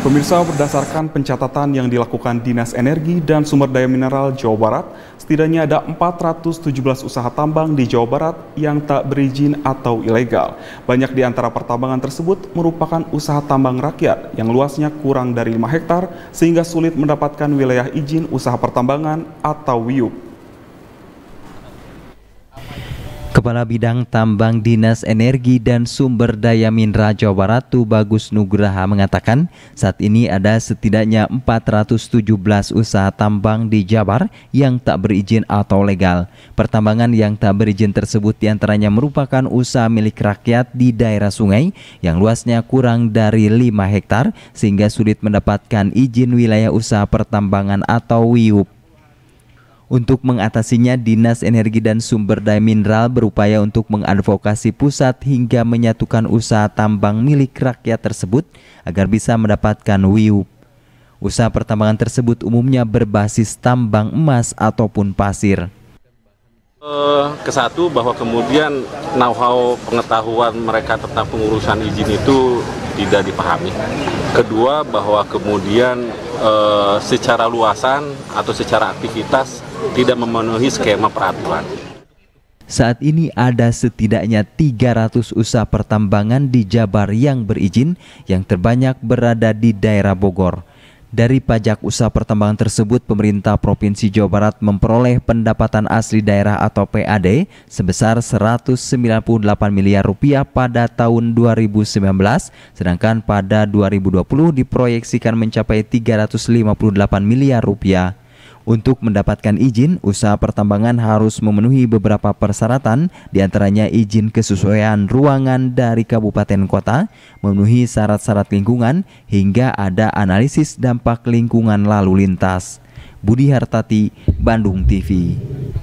Pemirsa, berdasarkan pencatatan yang dilakukan Dinas Energi dan Sumber Daya Mineral Jawa Barat, setidaknya ada 417 usaha tambang di Jawa Barat yang tak berizin atau ilegal. Banyak di antara pertambangan tersebut merupakan usaha tambang rakyat yang luasnya kurang dari 5 hektar sehingga sulit mendapatkan wilayah izin usaha pertambangan atau WIUP. Kepala Bidang Tambang Dinas Energi dan Sumber Daya Mineral Jawa Barat Bagus Nugraha mengatakan saat ini ada setidaknya 417 usaha tambang di Jabar yang tak berizin atau legal. Pertambangan yang tak berizin tersebut diantaranya merupakan usaha milik rakyat di daerah sungai yang luasnya kurang dari 5 hektar sehingga sulit mendapatkan izin wilayah usaha pertambangan atau WIUP. Untuk mengatasinya, Dinas Energi dan Sumber Daya Mineral berupaya untuk mengadvokasi pusat hingga menyatukan usaha tambang milik rakyat tersebut agar bisa mendapatkan wiu. Usaha pertambangan tersebut umumnya berbasis tambang emas ataupun pasir. Eh, Kesatu bahwa kemudian know-how pengetahuan mereka tentang pengurusan izin itu tidak dipahami. Kedua bahwa kemudian e, secara luasan atau secara aktivitas tidak memenuhi skema peraturan. Saat ini ada setidaknya 300 usaha pertambangan di Jabar yang berizin, yang terbanyak berada di daerah Bogor. Dari pajak usaha pertambangan tersebut, pemerintah Provinsi Jawa Barat memperoleh pendapatan asli daerah atau PAD sebesar 198 miliar rupiah pada tahun 2019, sedangkan pada 2020 diproyeksikan mencapai 358 miliar rupiah. Untuk mendapatkan izin, usaha pertambangan harus memenuhi beberapa persyaratan, diantaranya izin kesesuaian ruangan dari kabupaten kota, memenuhi syarat-syarat lingkungan, hingga ada analisis dampak lingkungan lalu lintas. Budi Hartati, Bandung TV.